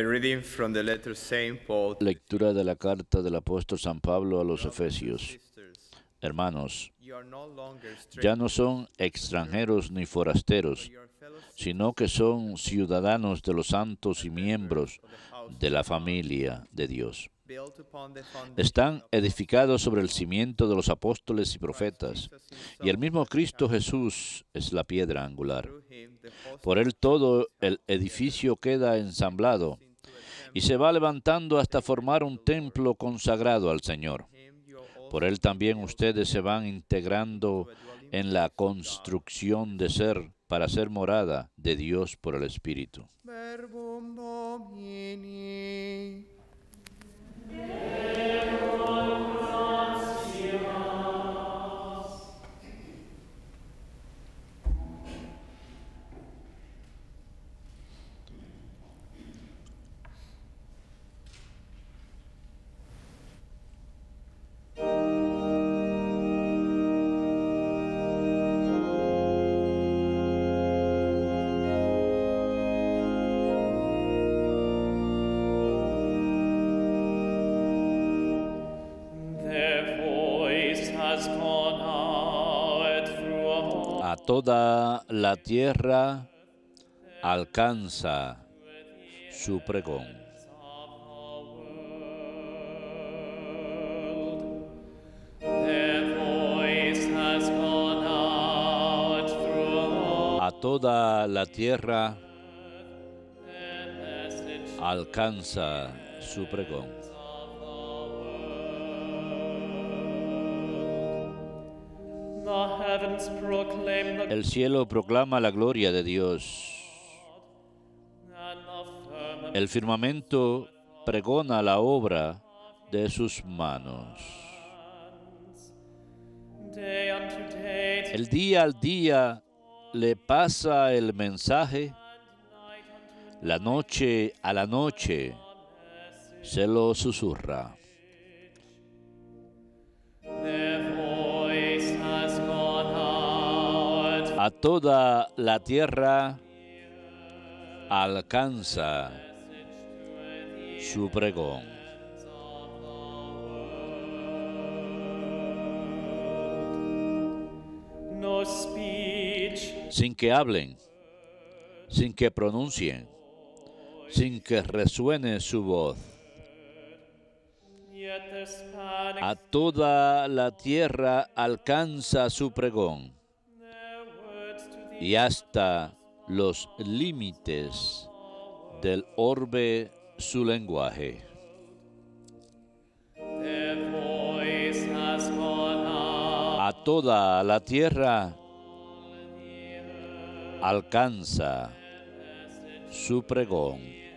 Lectura de la carta del apóstol San Pablo a los Efesios. Hermanos, ya no son extranjeros ni forasteros, sino que son ciudadanos de los santos y miembros de la familia de Dios. Están edificados sobre el cimiento de los apóstoles y profetas, y el mismo Cristo Jesús es la piedra angular. Por él todo el edificio queda ensamblado y se va levantando hasta formar un templo consagrado al Señor. Por él también ustedes se van integrando en la construcción de ser para ser morada de Dios por el Espíritu. toda la tierra alcanza su pregón. A toda la tierra alcanza su pregón. El cielo proclama la gloria de Dios. El firmamento pregona la obra de sus manos. El día al día le pasa el mensaje, la noche a la noche se lo susurra. a toda la tierra alcanza su pregón. Sin que hablen, sin que pronuncien, sin que resuene su voz. A toda la tierra alcanza su pregón y hasta los límites del orbe su lenguaje. A toda la tierra alcanza su pregón.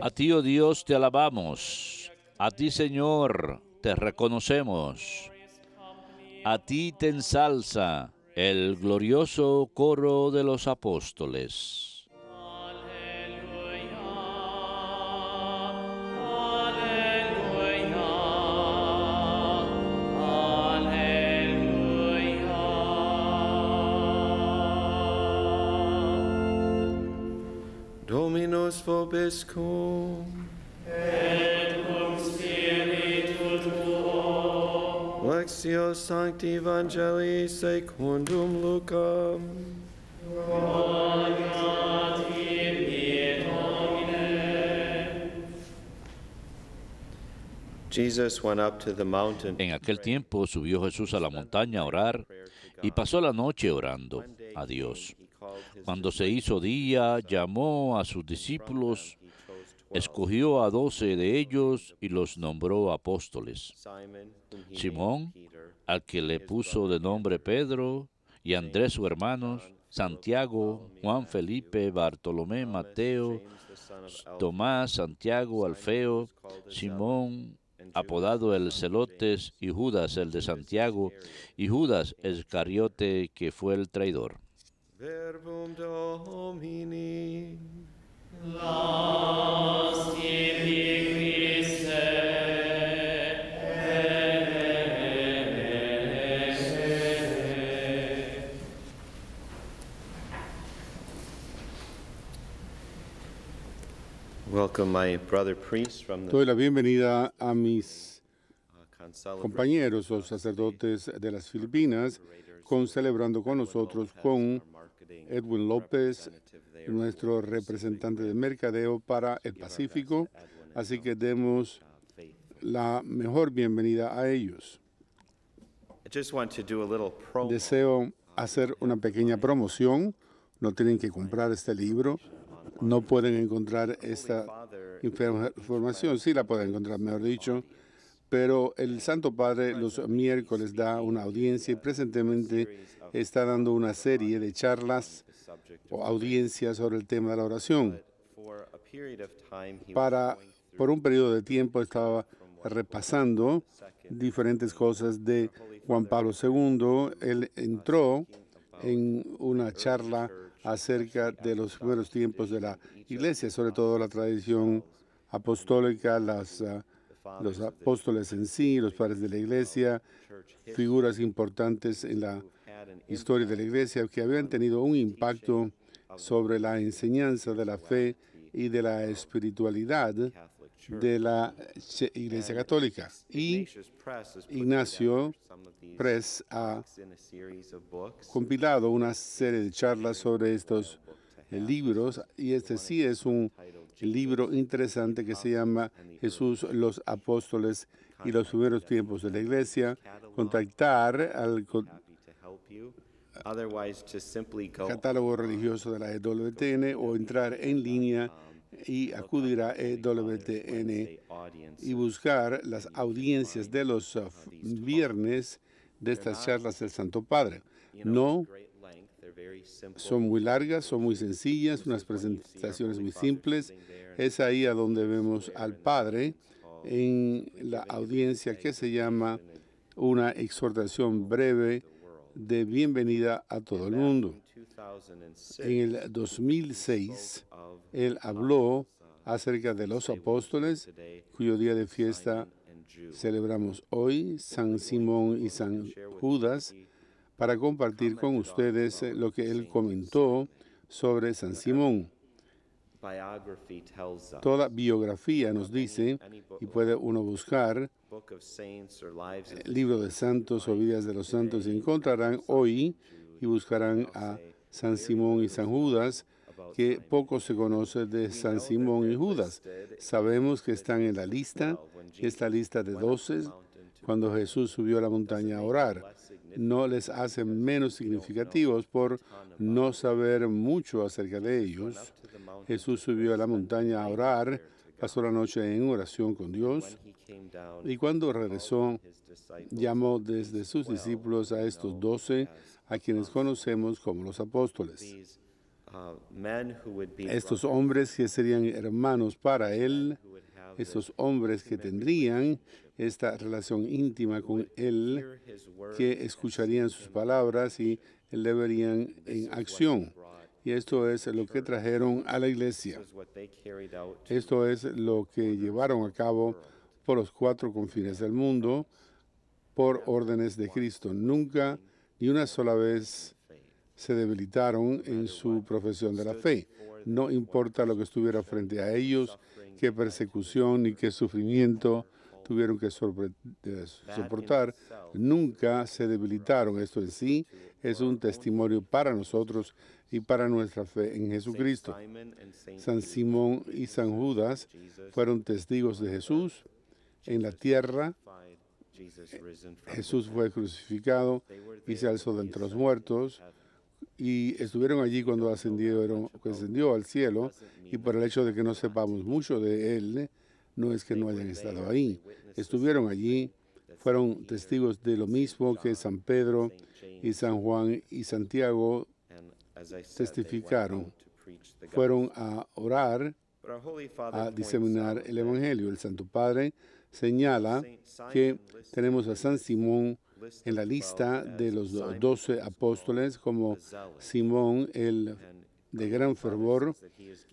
A ti, oh Dios, te alabamos. A ti, Señor, te reconocemos. A ti te ensalza el glorioso coro de los apóstoles. Deus vobiscum. Et cum spiritu tuo. Lectio Sancti Evangelii secundum Lucam. Gloria tibi Domine. Jesus went up to the mountain. En aquel tiempo subió Jesús a la montaña a orar y pasó la noche orando a Dios. Cuando se hizo día, llamó a sus discípulos, escogió a doce de ellos y los nombró apóstoles. Simón, al que le puso de nombre Pedro, y Andrés su hermano, Santiago, Juan Felipe, Bartolomé, Mateo, Tomás, Santiago, Alfeo, Simón, apodado el Celotes, y Judas, el de Santiago, y Judas el cariote que fue el traidor. Verbum Domini. Doy la bienvenida a mis uh, compañeros, o sacerdotes de las Filipinas, con, celebrando con nosotros con Edwin López, nuestro representante de mercadeo para el Pacífico, así que demos la mejor bienvenida a ellos. Deseo hacer una pequeña promoción. No tienen que comprar este libro. No pueden encontrar esta información. Sí la pueden encontrar, mejor dicho, pero el Santo Padre los miércoles da una audiencia y presentemente está dando una serie de charlas o audiencias sobre el tema de la oración. Para, por un periodo de tiempo estaba repasando diferentes cosas de Juan Pablo II. Él entró en una charla acerca de los primeros tiempos de la iglesia, sobre um, todo la tradición apostólica, las los apóstoles en sí, los padres de la iglesia, um, figuras importantes en la historia de la iglesia que habían tenido un impacto sobre la enseñanza de la fe y de la um, espiritualidad de la Iglesia Católica. Y Ignacio Press ha compilado una serie de charlas sobre estos libros y este sí es un libro interesante que se llama Jesús, los apóstoles y los primeros tiempos de la iglesia. Contactar al catálogo religioso de la EWTN o entrar en línea y acudir a EWTN y buscar las audiencias de los uh, viernes de estas charlas del Santo Padre. No son muy largas, son muy sencillas, unas presentaciones muy simples. Es ahí a donde vemos al Padre en la audiencia que se llama una exhortación breve de bienvenida a todo el mundo. En el 2006, él habló acerca de los apóstoles, cuyo día de fiesta celebramos hoy, San Simón y San Judas, para compartir con ustedes eh, lo que él comentó sobre San Simón. Toda biografía nos dice, y puede uno buscar, el libro de santos o vidas de los santos, y encontrarán hoy y buscarán a San Simón y San Judas, que poco se conoce de San Simón y Judas. Sabemos que están en la lista, esta lista de doce, cuando Jesús subió a la montaña a orar no les hacen menos significativos por no saber mucho acerca de ellos. Jesús subió a la montaña a orar, pasó la noche en oración con Dios y cuando regresó llamó desde sus discípulos a estos doce, a quienes conocemos como los apóstoles. Estos hombres que serían hermanos para él, estos hombres que tendrían esta relación íntima con Él, que escucharían sus palabras y le verían en acción. Y esto es lo que trajeron a la iglesia. Esto es lo que llevaron a cabo por los cuatro confines del mundo por órdenes de Cristo. Nunca ni una sola vez se debilitaron en su profesión de la fe. No importa lo que estuviera frente a ellos, qué persecución y qué sufrimiento tuvieron que soportar, nunca se debilitaron. Esto en sí es un testimonio para nosotros y para nuestra fe en Jesucristo. San Simón y San Judas fueron testigos de Jesús en la tierra. Jesús fue crucificado y se alzó de entre los muertos y estuvieron allí cuando ascendieron, pues, ascendió al cielo y por el hecho de que no sepamos mucho de él, no es que no hayan estado ahí. Estuvieron allí, fueron testigos de lo mismo que San Pedro y San Juan y Santiago testificaron. Fueron a orar, a diseminar el Evangelio. El Santo Padre señala que tenemos a San Simón en la lista de los doce apóstoles como Simón el de gran fervor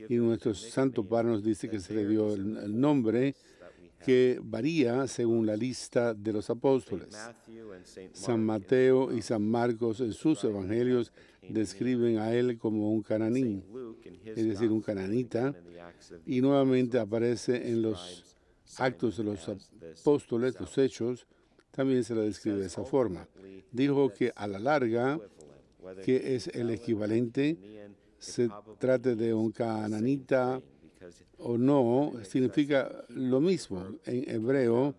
y nuestro santo padre nos dice que se le dio el nombre que varía según la lista de los apóstoles. San Mateo y San Marcos en sus evangelios describen a él como un cananín, es decir, un cananita, y nuevamente aparece en los actos de los apóstoles, los hechos, también se la describe de esa forma. Dijo que a la larga, que es el equivalente, se trate de un cananita o no, significa lo mismo. En hebreo,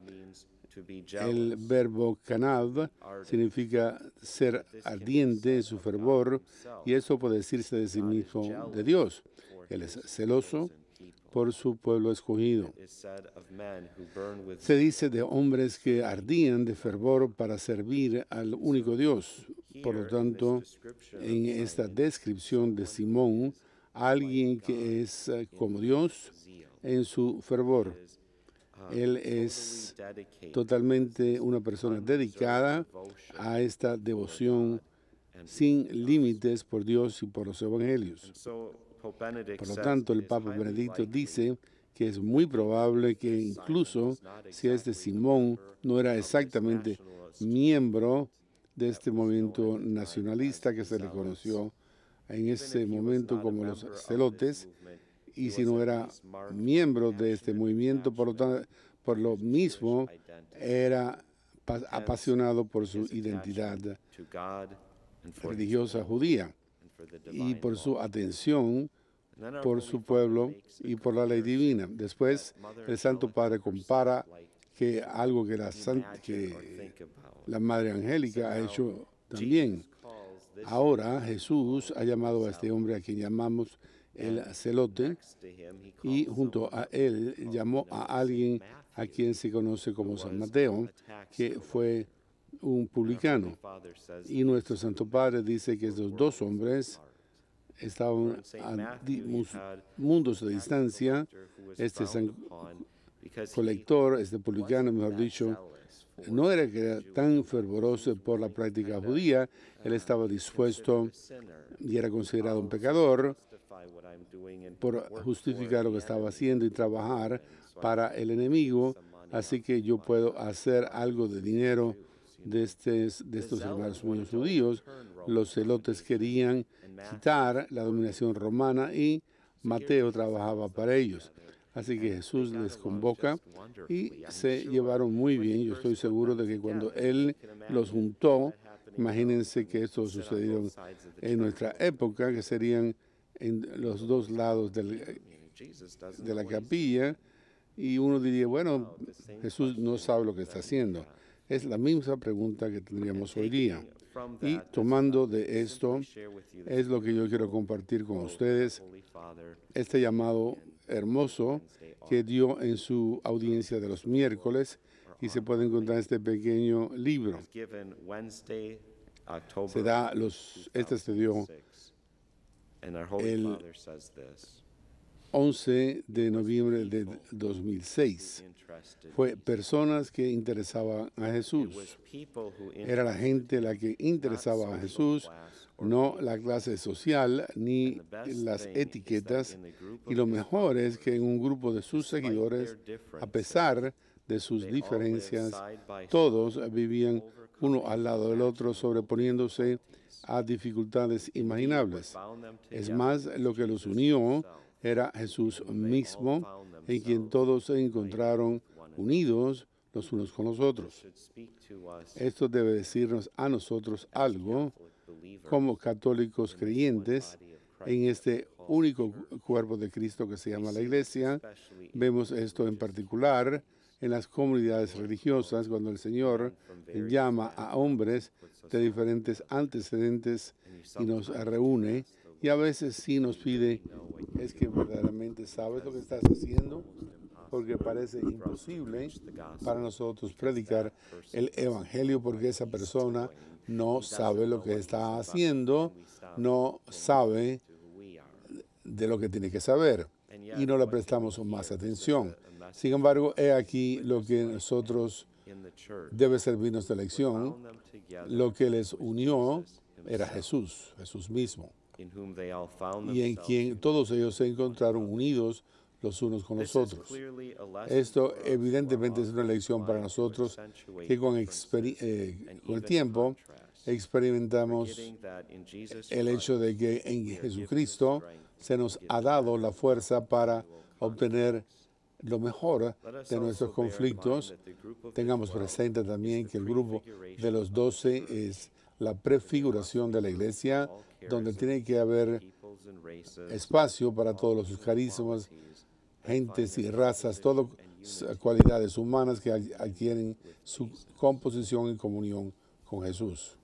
el verbo kanad significa ser ardiente en su fervor y eso puede decirse de sí mismo de Dios. Él es celoso, por su pueblo escogido. Se dice de hombres que ardían de fervor para servir al único Dios. Por lo tanto, en esta descripción de Simón, alguien que es eh, como Dios en su fervor. Él es totalmente una persona dedicada a esta devoción sin límites por Dios y por los evangelios. Por lo tanto, el Papa Benedicto dice que es muy probable que incluso si este Simón no era exactamente este miembro de este movimiento nacionalista que se le conoció en ese momento como los celotes, y si no era miembro de este movimiento, por lo, tanto, por lo mismo era apasionado por su identidad religiosa judía y por su atención por su pueblo y por la ley divina. Después, el Santo Padre compara que algo que la, que la Madre Angélica ha hecho también. Ahora Jesús ha llamado a este hombre a quien llamamos el celote y junto a él llamó a alguien a quien se conoce como San Mateo, que fue un publicano. Y nuestro Santo Padre dice que estos dos hombres estaban a mundos de distancia. Este colector, este publicano, mejor dicho, no era que era tan fervoroso por la práctica judía, él estaba dispuesto y era considerado un pecador por justificar lo que estaba haciendo y trabajar para el enemigo, así que yo puedo hacer algo de dinero de, este, de estos hermanos judíos. Los celotes querían quitar la dominación romana y Mateo trabajaba para ellos. Así que Jesús les convoca y se llevaron muy bien. Yo estoy seguro de que cuando Él los juntó, imagínense que esto sucedió en nuestra época, que serían en los dos lados de la capilla, y uno diría, bueno, Jesús no sabe lo que está haciendo. Es la misma pregunta que tendríamos hoy día. Y tomando uh, de esto, es lo que yo quiero compartir con oh, ustedes, este llamado hermoso que dio en su audiencia de los miércoles y se puede encontrar este pequeño libro. Se da los, este se dio el 11 de noviembre de 2006. Fue personas que interesaban a Jesús. Era la gente la que interesaba a Jesús, no la clase social ni las etiquetas. Y lo mejor es que en un grupo de sus seguidores, a pesar de sus diferencias, todos vivían uno al lado del otro, sobreponiéndose a dificultades imaginables. Es más, lo que los unió era Jesús mismo, en quien todos se encontraron unidos los unos con los otros. Esto debe decirnos a nosotros algo como católicos creyentes en este único cuerpo de Cristo que se llama la iglesia. Vemos esto en particular en las comunidades religiosas, cuando el Señor llama a hombres de diferentes antecedentes y nos reúne y a veces sí nos pide, es que verdaderamente sabes lo que estás haciendo, porque parece imposible para nosotros predicar el Evangelio, porque esa persona no sabe lo que está haciendo, no sabe de lo que tiene que saber y no le prestamos más atención. Sin embargo, he aquí lo que nosotros debe servirnos de lección. Lo que les unió era Jesús, Jesús mismo y en quien todos ellos se encontraron unidos los unos con los otros. Esto evidentemente es una lección para nosotros que con, eh, el tiempo experimentamos el hecho de que en Jesucristo se nos ha dado la fuerza para obtener lo mejor de nuestros conflictos. Tengamos presente también que el grupo de los doce es la prefiguración de la iglesia, donde tiene que haber espacio para todos los carismas, gentes y razas, todas cualidades humanas que adquieren su composición y comunión con Jesús.